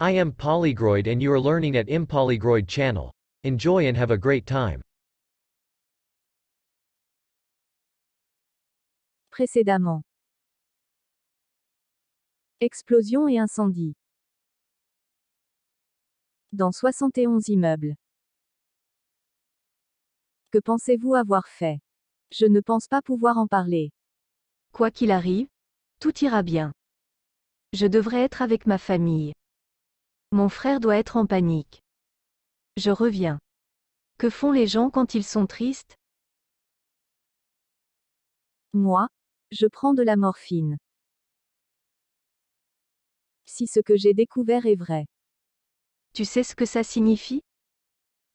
I am Polygroid and you are learning at Impolygroid channel. Enjoy and have a great time. Précédemment. Explosion et incendie. Dans 71 immeubles. Que pensez-vous avoir fait Je ne pense pas pouvoir en parler. Quoi qu'il arrive, tout ira bien. Je devrais être avec ma famille. Mon frère doit être en panique. Je reviens. Que font les gens quand ils sont tristes Moi, je prends de la morphine. Si ce que j'ai découvert est vrai. Tu sais ce que ça signifie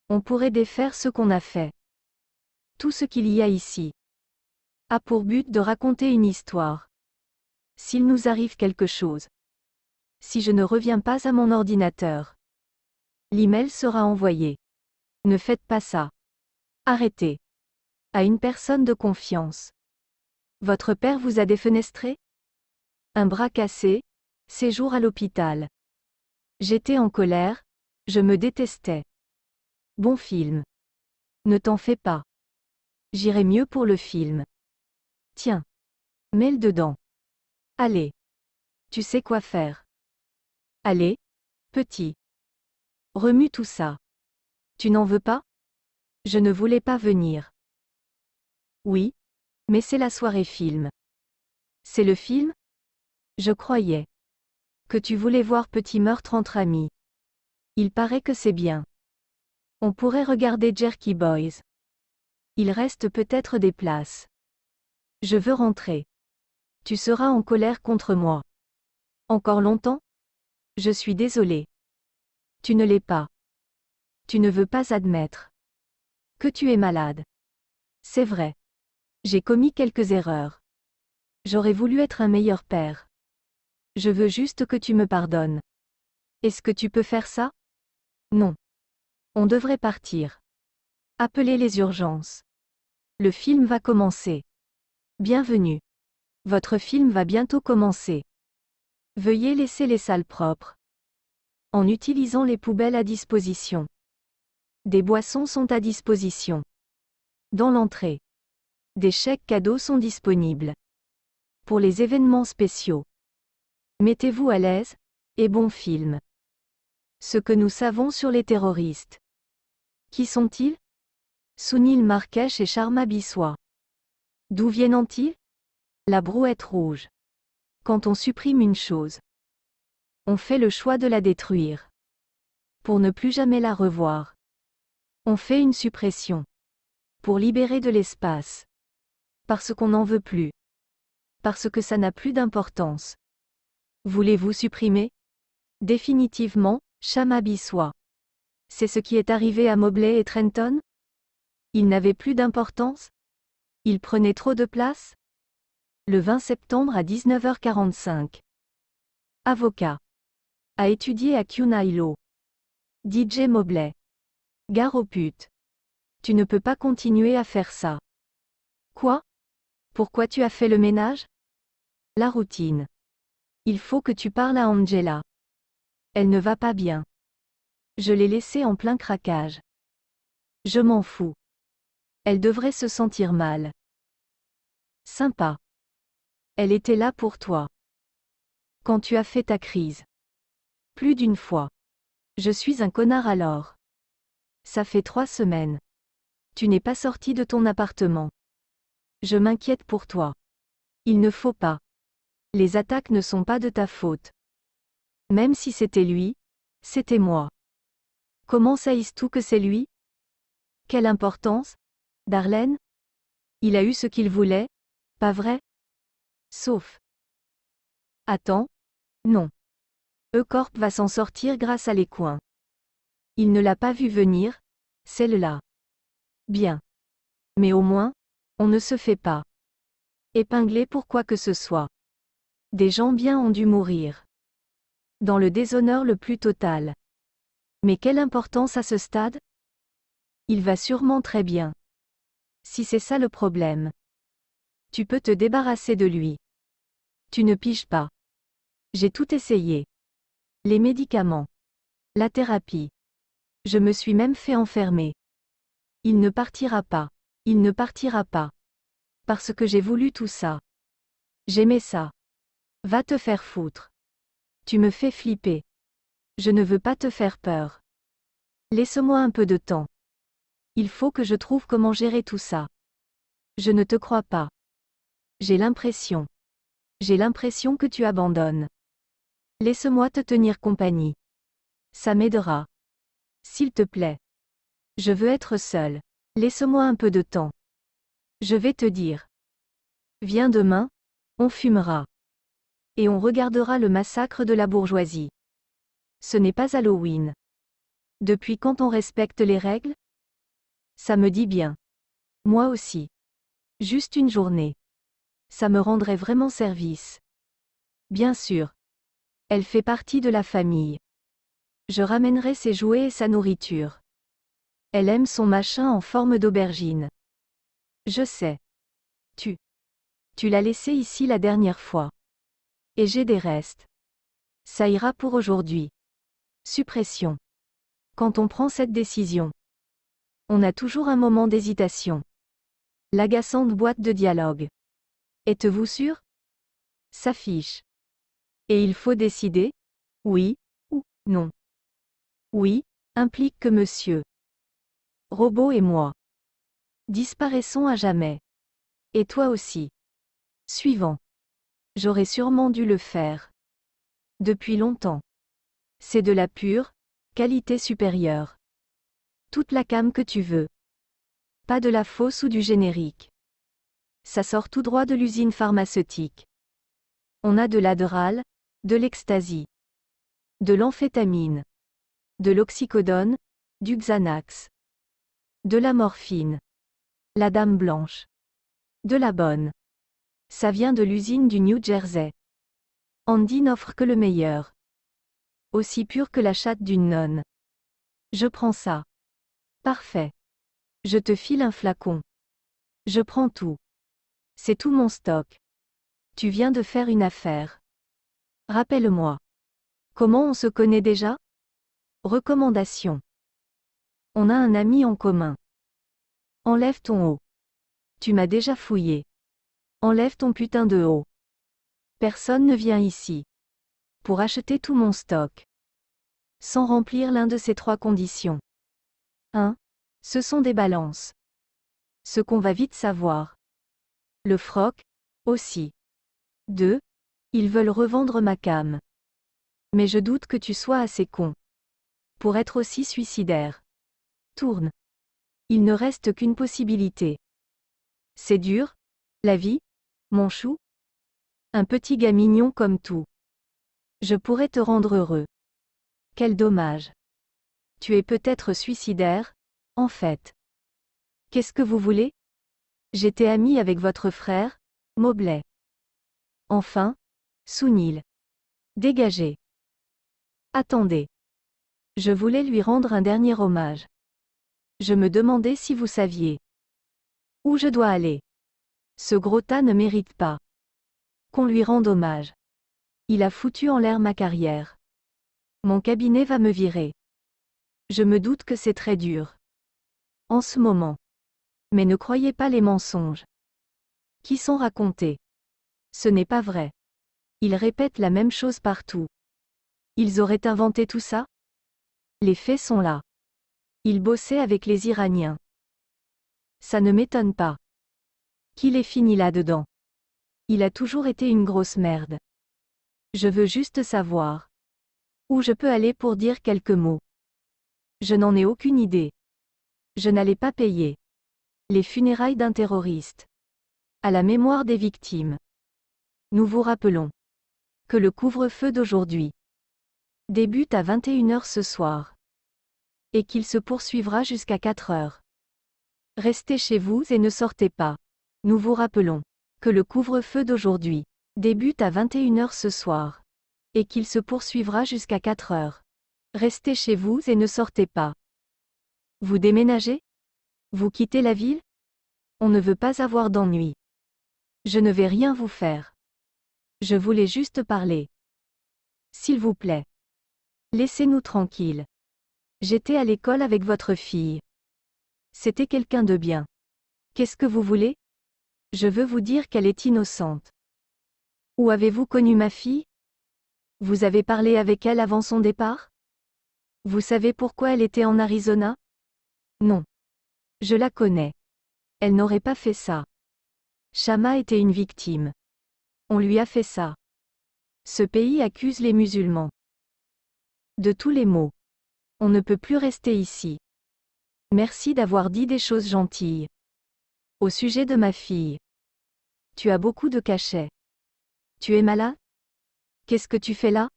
On pourrait défaire ce qu'on a fait. Tout ce qu'il y a ici a pour but de raconter une histoire. S'il nous arrive quelque chose, si je ne reviens pas à mon ordinateur. L'email sera envoyé. Ne faites pas ça. Arrêtez. À une personne de confiance. Votre père vous a défenestré Un bras cassé Séjour à l'hôpital. J'étais en colère, je me détestais. Bon film. Ne t'en fais pas. J'irai mieux pour le film. Tiens. Mets-le dedans. Allez. Tu sais quoi faire. Allez, petit. Remue tout ça. Tu n'en veux pas Je ne voulais pas venir. Oui, mais c'est la soirée film. C'est le film Je croyais que tu voulais voir Petit meurtre entre amis. Il paraît que c'est bien. On pourrait regarder Jerky Boys. Il reste peut-être des places. Je veux rentrer. Tu seras en colère contre moi. Encore longtemps je suis désolé. Tu ne l'es pas. Tu ne veux pas admettre que tu es malade. C'est vrai. J'ai commis quelques erreurs. J'aurais voulu être un meilleur père. Je veux juste que tu me pardonnes. Est-ce que tu peux faire ça Non. On devrait partir. Appelez les urgences. Le film va commencer. Bienvenue. Votre film va bientôt commencer. Veuillez laisser les salles propres. En utilisant les poubelles à disposition. Des boissons sont à disposition. Dans l'entrée. Des chèques cadeaux sont disponibles. Pour les événements spéciaux. Mettez-vous à l'aise, et bon film. Ce que nous savons sur les terroristes. Qui sont-ils Sunil Markesh et Sharma Biswa. D'où viennent-ils La brouette rouge. Quand on supprime une chose, on fait le choix de la détruire. Pour ne plus jamais la revoir. On fait une suppression. Pour libérer de l'espace. Parce qu'on n'en veut plus. Parce que ça n'a plus d'importance. Voulez-vous supprimer Définitivement, Chama C'est ce qui est arrivé à Mobley et Trenton Ils n'avaient plus d'importance Ils prenaient trop de place le 20 septembre à 19h45. Avocat. A étudié à Kyunailo. DJ Mobley. Gare au putes. Tu ne peux pas continuer à faire ça. Quoi Pourquoi tu as fait le ménage La routine. Il faut que tu parles à Angela. Elle ne va pas bien. Je l'ai laissée en plein craquage. Je m'en fous. Elle devrait se sentir mal. Sympa. Elle était là pour toi. Quand tu as fait ta crise. Plus d'une fois. Je suis un connard alors. Ça fait trois semaines. Tu n'es pas sorti de ton appartement. Je m'inquiète pour toi. Il ne faut pas. Les attaques ne sont pas de ta faute. Même si c'était lui, c'était moi. Comment saïs-tu que c'est lui Quelle importance Darlene Il a eu ce qu'il voulait, pas vrai Sauf. Attends. Non. e va s'en sortir grâce à les coins. Il ne l'a pas vu venir, celle-là. Bien. Mais au moins, on ne se fait pas épingler pour quoi que ce soit. Des gens bien ont dû mourir. Dans le déshonneur le plus total. Mais quelle importance à ce stade Il va sûrement très bien. Si c'est ça le problème. Tu peux te débarrasser de lui. Tu ne piges pas. J'ai tout essayé. Les médicaments. La thérapie. Je me suis même fait enfermer. Il ne partira pas. Il ne partira pas. Parce que j'ai voulu tout ça. J'aimais ça. Va te faire foutre. Tu me fais flipper. Je ne veux pas te faire peur. Laisse-moi un peu de temps. Il faut que je trouve comment gérer tout ça. Je ne te crois pas. J'ai l'impression. J'ai l'impression que tu abandonnes. Laisse-moi te tenir compagnie. Ça m'aidera. S'il te plaît. Je veux être seule. Laisse-moi un peu de temps. Je vais te dire. Viens demain, on fumera. Et on regardera le massacre de la bourgeoisie. Ce n'est pas Halloween. Depuis quand on respecte les règles Ça me dit bien. Moi aussi. Juste une journée ça me rendrait vraiment service. Bien sûr. Elle fait partie de la famille. Je ramènerai ses jouets et sa nourriture. Elle aime son machin en forme d'aubergine. Je sais. Tu. Tu l'as laissé ici la dernière fois. Et j'ai des restes. Ça ira pour aujourd'hui. Suppression. Quand on prend cette décision, on a toujours un moment d'hésitation. L'agaçante boîte de dialogue. Êtes-vous sûr S'affiche. Et il faut décider Oui ou non. Oui implique que monsieur Robot et moi disparaissons à jamais. Et toi aussi. Suivant. J'aurais sûrement dû le faire. Depuis longtemps. C'est de la pure qualité supérieure. Toute la cam que tu veux. Pas de la fausse ou du générique ça sort tout droit de l'usine pharmaceutique. On a de l'adrale, de l'ecstasy, de l'amphétamine, de l'oxycodone, du Xanax, de la morphine, la dame blanche, de la bonne. Ça vient de l'usine du New Jersey. Andy n'offre que le meilleur. Aussi pur que la chatte d'une nonne. Je prends ça. Parfait. Je te file un flacon. Je prends tout. C'est tout mon stock. Tu viens de faire une affaire. Rappelle-moi. Comment on se connaît déjà Recommandation. On a un ami en commun. Enlève ton haut. Tu m'as déjà fouillé. Enlève ton putain de haut. Personne ne vient ici. Pour acheter tout mon stock. Sans remplir l'un de ces trois conditions. 1. Ce sont des balances. Ce qu'on va vite savoir. Le froc, aussi. 2. Ils veulent revendre ma cam. Mais je doute que tu sois assez con. Pour être aussi suicidaire. Tourne. Il ne reste qu'une possibilité. C'est dur, la vie, mon chou. Un petit gars mignon comme tout. Je pourrais te rendre heureux. Quel dommage. Tu es peut-être suicidaire, en fait. Qu'est-ce que vous voulez J'étais ami avec votre frère, Mobley. Enfin, Sounil. Dégagez. Attendez. Je voulais lui rendre un dernier hommage. Je me demandais si vous saviez. Où je dois aller. Ce gros tas ne mérite pas. Qu'on lui rende hommage. Il a foutu en l'air ma carrière. Mon cabinet va me virer. Je me doute que c'est très dur. En ce moment. Mais ne croyez pas les mensonges qui sont racontés. Ce n'est pas vrai. Ils répètent la même chose partout. Ils auraient inventé tout ça Les faits sont là. Ils bossaient avec les Iraniens. Ça ne m'étonne pas. Qu'il est fini là-dedans. Il a toujours été une grosse merde. Je veux juste savoir. Où je peux aller pour dire quelques mots. Je n'en ai aucune idée. Je n'allais pas payer. Les funérailles d'un terroriste. À la mémoire des victimes. Nous vous rappelons que le couvre-feu d'aujourd'hui débute à 21h ce soir et qu'il se poursuivra jusqu'à 4h. Restez chez vous et ne sortez pas. Nous vous rappelons que le couvre-feu d'aujourd'hui débute à 21h ce soir et qu'il se poursuivra jusqu'à 4h. Restez chez vous et ne sortez pas. Vous déménagez vous quittez la ville On ne veut pas avoir d'ennui. Je ne vais rien vous faire. Je voulais juste parler. S'il vous plaît. Laissez-nous tranquilles. J'étais à l'école avec votre fille. C'était quelqu'un de bien. Qu'est-ce que vous voulez Je veux vous dire qu'elle est innocente. Où avez-vous connu ma fille Vous avez parlé avec elle avant son départ Vous savez pourquoi elle était en Arizona Non. Je la connais. Elle n'aurait pas fait ça. Chama était une victime. On lui a fait ça. Ce pays accuse les musulmans. De tous les maux. On ne peut plus rester ici. Merci d'avoir dit des choses gentilles. Au sujet de ma fille. Tu as beaucoup de cachets. Tu es malade Qu'est-ce que tu fais là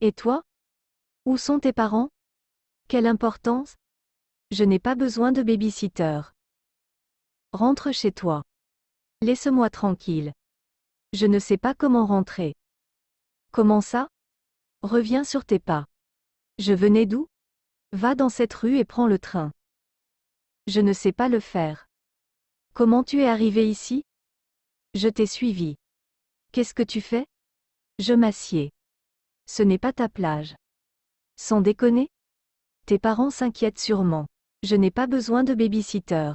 Et toi Où sont tes parents Quelle importance je n'ai pas besoin de babysitter. Rentre chez toi. Laisse-moi tranquille. Je ne sais pas comment rentrer. Comment ça Reviens sur tes pas. Je venais d'où Va dans cette rue et prends le train. Je ne sais pas le faire. Comment tu es arrivé ici Je t'ai suivi. Qu'est-ce que tu fais Je m'assieds. Ce n'est pas ta plage. Sans déconner Tes parents s'inquiètent sûrement. Je n'ai pas besoin de babysitter.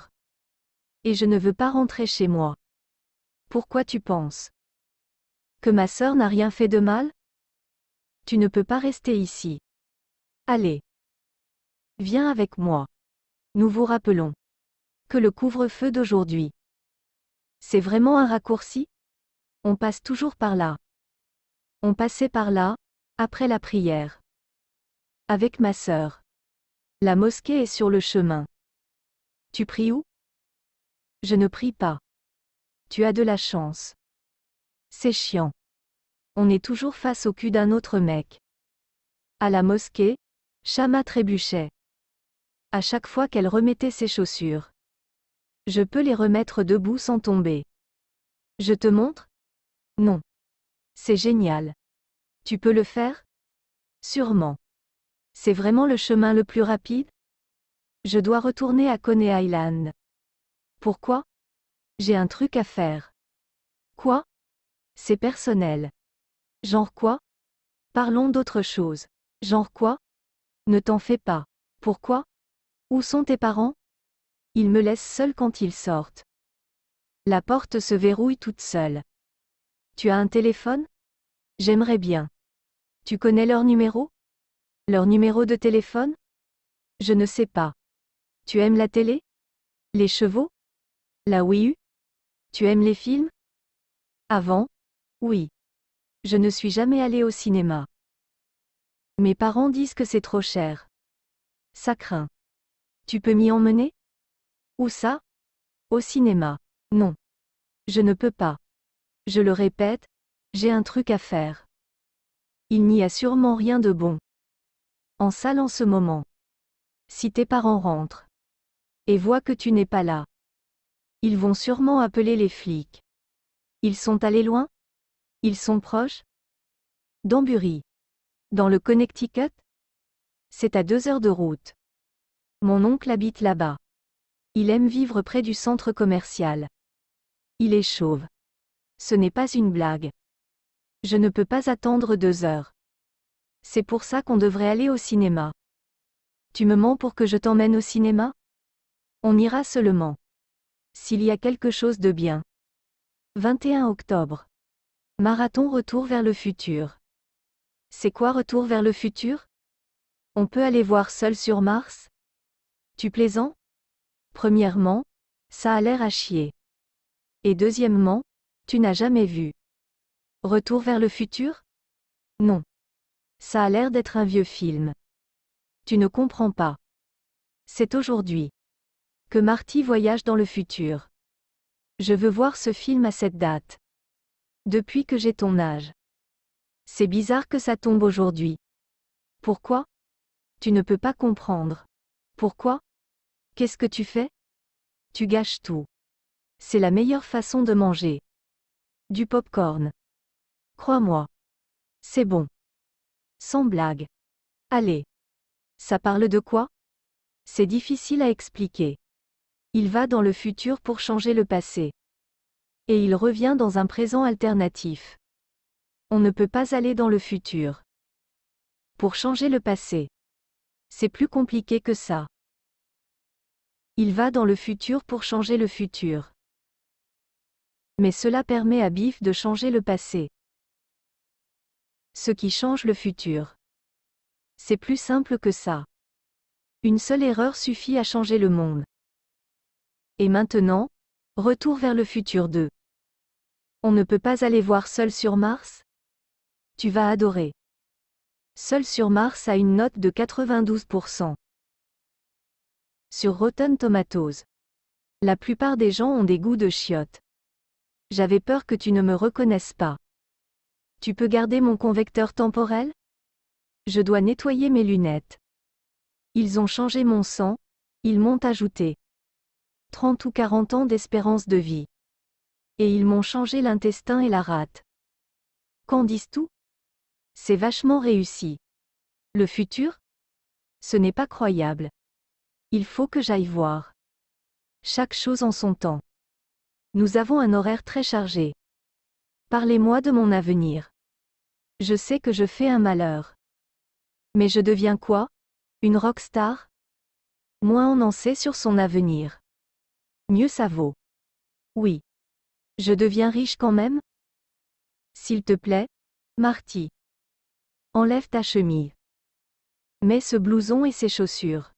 Et je ne veux pas rentrer chez moi. Pourquoi tu penses Que ma sœur n'a rien fait de mal Tu ne peux pas rester ici. Allez. Viens avec moi. Nous vous rappelons que le couvre-feu d'aujourd'hui. C'est vraiment un raccourci On passe toujours par là. On passait par là, après la prière. Avec ma sœur. La mosquée est sur le chemin. Tu pries où Je ne prie pas. Tu as de la chance. C'est chiant. On est toujours face au cul d'un autre mec. À la mosquée, Chama trébuchait. À chaque fois qu'elle remettait ses chaussures. Je peux les remettre debout sans tomber. Je te montre Non. C'est génial. Tu peux le faire Sûrement. C'est vraiment le chemin le plus rapide Je dois retourner à Coney Island. Pourquoi J'ai un truc à faire. Quoi C'est personnel. Genre quoi Parlons d'autre chose. Genre quoi Ne t'en fais pas. Pourquoi Où sont tes parents Ils me laissent seul quand ils sortent. La porte se verrouille toute seule. Tu as un téléphone J'aimerais bien. Tu connais leur numéro leur numéro de téléphone Je ne sais pas. Tu aimes la télé Les chevaux La Wii U Tu aimes les films Avant Oui. Je ne suis jamais allée au cinéma. Mes parents disent que c'est trop cher. Ça craint. Tu peux m'y emmener Où ça Au cinéma. Non. Je ne peux pas. Je le répète, j'ai un truc à faire. Il n'y a sûrement rien de bon. En salle en ce moment. Si tes parents rentrent et voient que tu n'es pas là, ils vont sûrement appeler les flics. Ils sont allés loin Ils sont proches D'Ambury. Dans le Connecticut C'est à deux heures de route. Mon oncle habite là-bas. Il aime vivre près du centre commercial. Il est chauve. Ce n'est pas une blague. Je ne peux pas attendre deux heures. C'est pour ça qu'on devrait aller au cinéma. Tu me mens pour que je t'emmène au cinéma On ira seulement. S'il y a quelque chose de bien. 21 octobre. Marathon Retour vers le futur. C'est quoi Retour vers le futur On peut aller voir seul sur Mars Tu plaisants Premièrement, ça a l'air à chier. Et deuxièmement, tu n'as jamais vu. Retour vers le futur Non. Ça a l'air d'être un vieux film. Tu ne comprends pas. C'est aujourd'hui. Que Marty voyage dans le futur. Je veux voir ce film à cette date. Depuis que j'ai ton âge. C'est bizarre que ça tombe aujourd'hui. Pourquoi Tu ne peux pas comprendre. Pourquoi Qu'est-ce que tu fais Tu gâches tout. C'est la meilleure façon de manger. Du pop-corn. Crois-moi. C'est bon. Sans blague. Allez. Ça parle de quoi C'est difficile à expliquer. Il va dans le futur pour changer le passé. Et il revient dans un présent alternatif. On ne peut pas aller dans le futur. Pour changer le passé. C'est plus compliqué que ça. Il va dans le futur pour changer le futur. Mais cela permet à Biff de changer le passé ce qui change le futur. C'est plus simple que ça. Une seule erreur suffit à changer le monde. Et maintenant, retour vers le futur 2. On ne peut pas aller voir seul sur Mars Tu vas adorer. Seul sur Mars a une note de 92%. Sur Rotten Tomatoes. La plupart des gens ont des goûts de chiottes. J'avais peur que tu ne me reconnaisses pas. Tu peux garder mon convecteur temporel Je dois nettoyer mes lunettes. Ils ont changé mon sang, ils m'ont ajouté 30 ou 40 ans d'espérance de vie. Et ils m'ont changé l'intestin et la rate. Qu'en disent tout C'est vachement réussi. Le futur Ce n'est pas croyable. Il faut que j'aille voir. Chaque chose en son temps. Nous avons un horaire très chargé. Parlez-moi de mon avenir. Je sais que je fais un malheur. Mais je deviens quoi Une star Moins on en sait sur son avenir. Mieux ça vaut. Oui. Je deviens riche quand même S'il te plaît, Marty. Enlève ta chemise. Mets ce blouson et ces chaussures.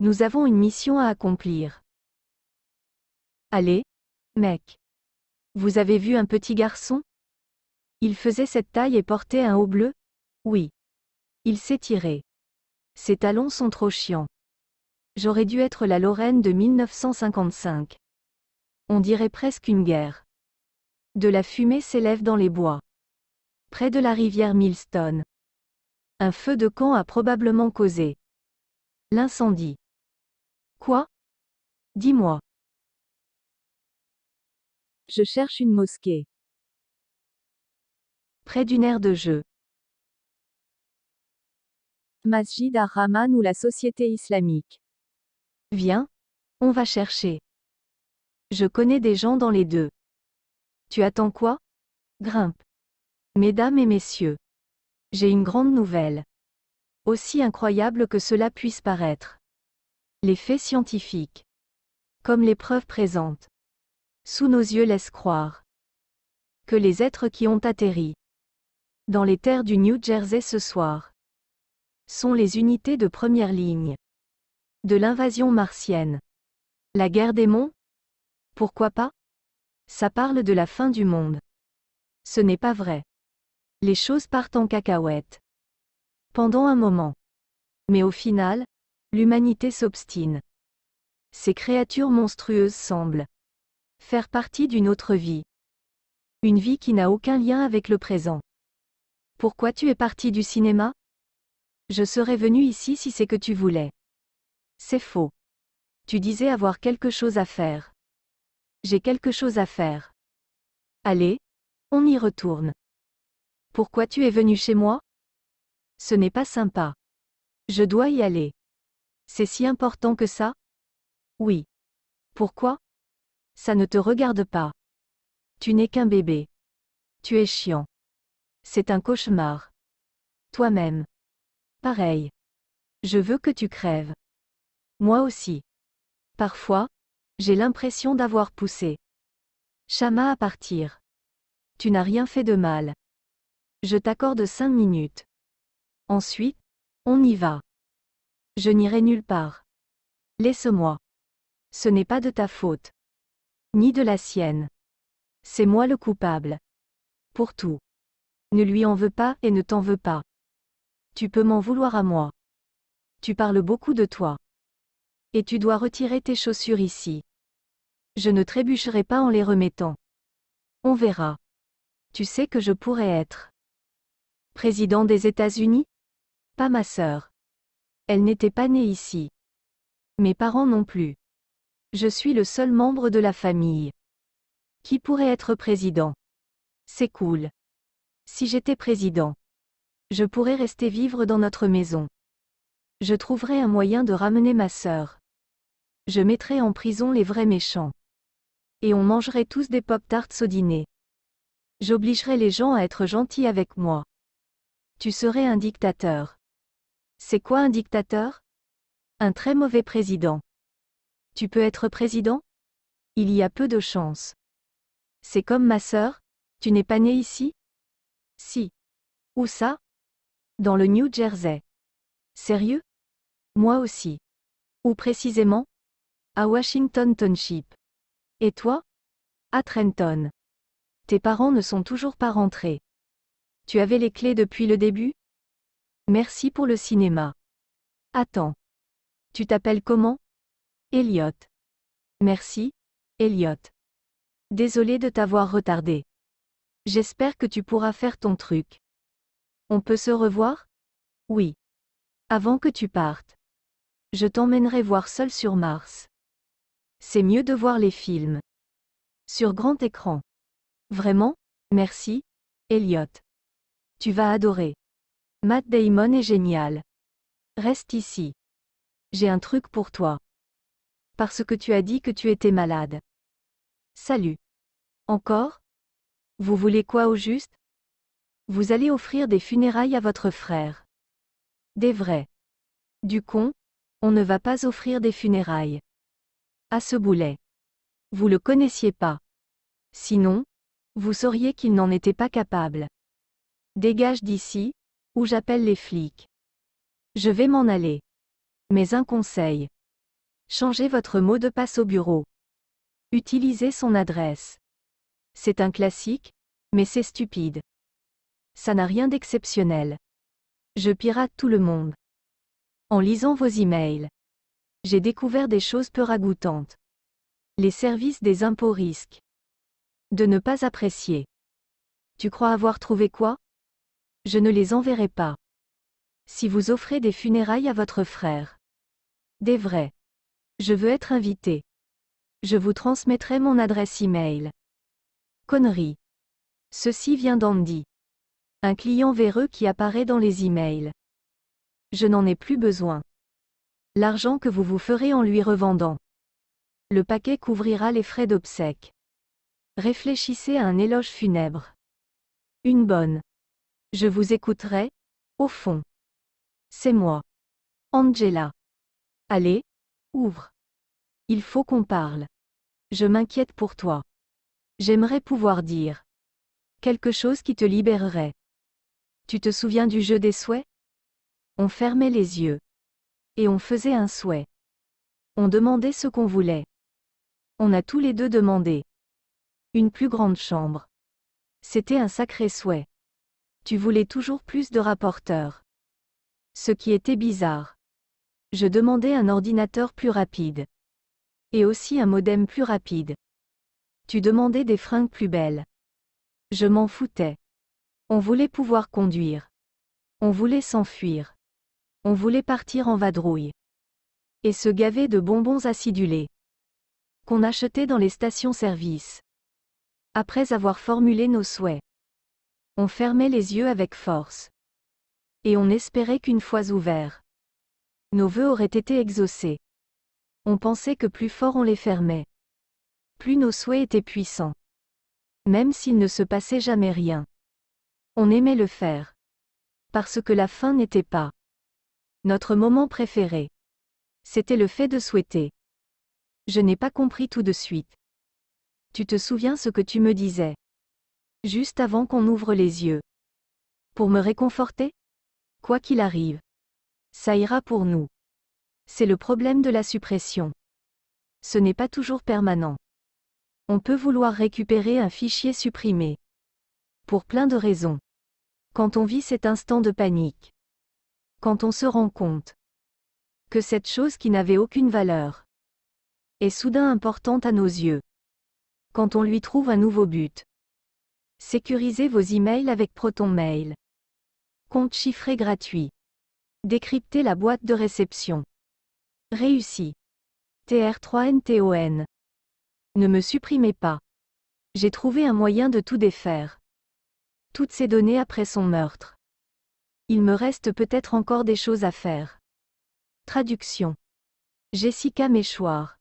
Nous avons une mission à accomplir. Allez, mec. Vous avez vu un petit garçon Il faisait cette taille et portait un haut bleu Oui. Il s'est tiré. Ses talons sont trop chiants. J'aurais dû être la Lorraine de 1955. On dirait presque une guerre. De la fumée s'élève dans les bois. Près de la rivière Millstone. Un feu de camp a probablement causé l'incendie. Quoi Dis-moi. Je cherche une mosquée. Près d'une aire de jeu. Masjid Ar-Rahman ou la société islamique. Viens, on va chercher. Je connais des gens dans les deux. Tu attends quoi Grimpe. Mesdames et messieurs, j'ai une grande nouvelle. Aussi incroyable que cela puisse paraître. Les faits scientifiques, comme les preuves présentes, sous nos yeux laisse croire que les êtres qui ont atterri dans les terres du New Jersey ce soir sont les unités de première ligne de l'invasion martienne. La guerre des monts Pourquoi pas Ça parle de la fin du monde. Ce n'est pas vrai. Les choses partent en cacahuète. Pendant un moment. Mais au final, l'humanité s'obstine. Ces créatures monstrueuses semblent Faire partie d'une autre vie. Une vie qui n'a aucun lien avec le présent. Pourquoi tu es parti du cinéma Je serais venu ici si c'est que tu voulais. C'est faux. Tu disais avoir quelque chose à faire. J'ai quelque chose à faire. Allez, on y retourne. Pourquoi tu es venu chez moi Ce n'est pas sympa. Je dois y aller. C'est si important que ça Oui. Pourquoi ça ne te regarde pas. Tu n'es qu'un bébé. Tu es chiant. C'est un cauchemar. Toi-même. Pareil. Je veux que tu crèves. Moi aussi. Parfois, j'ai l'impression d'avoir poussé. Chama à partir. Tu n'as rien fait de mal. Je t'accorde cinq minutes. Ensuite, on y va. Je n'irai nulle part. Laisse-moi. Ce n'est pas de ta faute ni de la sienne. C'est moi le coupable. Pour tout. Ne lui en veux pas et ne t'en veux pas. Tu peux m'en vouloir à moi. Tu parles beaucoup de toi. Et tu dois retirer tes chaussures ici. Je ne trébucherai pas en les remettant. On verra. Tu sais que je pourrais être. Président des États-Unis Pas ma sœur. Elle n'était pas née ici. Mes parents non plus. Je suis le seul membre de la famille. Qui pourrait être président C'est cool. Si j'étais président, je pourrais rester vivre dans notre maison. Je trouverais un moyen de ramener ma sœur. Je mettrais en prison les vrais méchants. Et on mangerait tous des pop-tarts au dîner. J'obligerais les gens à être gentils avec moi. Tu serais un dictateur. C'est quoi un dictateur Un très mauvais président. Tu peux être président Il y a peu de chances. C'est comme ma sœur, tu n'es pas née ici Si. Où ça Dans le New Jersey. Sérieux Moi aussi. Où précisément À Washington Township. Et toi À Trenton. Tes parents ne sont toujours pas rentrés. Tu avais les clés depuis le début Merci pour le cinéma. Attends. Tu t'appelles comment Elliot. Merci, Elliot. Désolé de t'avoir retardé. J'espère que tu pourras faire ton truc. On peut se revoir Oui. Avant que tu partes. Je t'emmènerai voir seul sur Mars. C'est mieux de voir les films. Sur grand écran. Vraiment Merci, Elliot. Tu vas adorer. Matt Damon est génial. Reste ici. J'ai un truc pour toi parce que tu as dit que tu étais malade. Salut. Encore Vous voulez quoi au juste Vous allez offrir des funérailles à votre frère. Des vrais. Du con, on ne va pas offrir des funérailles. À ce boulet. Vous le connaissiez pas. Sinon, vous sauriez qu'il n'en était pas capable. Dégage d'ici, ou j'appelle les flics. Je vais m'en aller. Mais un conseil. Changez votre mot de passe au bureau. Utilisez son adresse. C'est un classique, mais c'est stupide. Ça n'a rien d'exceptionnel. Je pirate tout le monde. En lisant vos emails, j'ai découvert des choses peu ragoûtantes. Les services des impôts risquent de ne pas apprécier. Tu crois avoir trouvé quoi Je ne les enverrai pas. Si vous offrez des funérailles à votre frère, des vrais je veux être invité. Je vous transmettrai mon adresse e-mail. Connerie. Ceci vient d'Andy. Un client véreux qui apparaît dans les emails. Je n'en ai plus besoin. L'argent que vous vous ferez en lui revendant. Le paquet couvrira les frais d'obsèques. Réfléchissez à un éloge funèbre. Une bonne. Je vous écouterai, au fond. C'est moi. Angela. Allez, Ouvre. Il faut qu'on parle. Je m'inquiète pour toi. J'aimerais pouvoir dire. Quelque chose qui te libérerait. Tu te souviens du jeu des souhaits On fermait les yeux. Et on faisait un souhait. On demandait ce qu'on voulait. On a tous les deux demandé. Une plus grande chambre. C'était un sacré souhait. Tu voulais toujours plus de rapporteurs. Ce qui était bizarre. Je demandais un ordinateur plus rapide. Et aussi un modem plus rapide. Tu demandais des fringues plus belles. Je m'en foutais. On voulait pouvoir conduire. On voulait s'enfuir. On voulait partir en vadrouille. Et se gaver de bonbons acidulés. Qu'on achetait dans les stations-service. Après avoir formulé nos souhaits. On fermait les yeux avec force. Et on espérait qu'une fois ouvert. Nos vœux auraient été exaucés. On pensait que plus fort on les fermait. Plus nos souhaits étaient puissants. Même s'il ne se passait jamais rien. On aimait le faire. Parce que la fin n'était pas. Notre moment préféré. C'était le fait de souhaiter. Je n'ai pas compris tout de suite. Tu te souviens ce que tu me disais Juste avant qu'on ouvre les yeux. Pour me réconforter Quoi qu'il arrive. Ça ira pour nous. C'est le problème de la suppression. Ce n'est pas toujours permanent. On peut vouloir récupérer un fichier supprimé. Pour plein de raisons. Quand on vit cet instant de panique. Quand on se rend compte que cette chose qui n'avait aucune valeur est soudain importante à nos yeux. Quand on lui trouve un nouveau but. Sécurisez vos emails avec ProtonMail. Compte chiffré gratuit. Décrypter la boîte de réception. Réussi. TR3NTON. Ne me supprimez pas. J'ai trouvé un moyen de tout défaire. Toutes ces données après son meurtre. Il me reste peut-être encore des choses à faire. Traduction. Jessica Méchoir.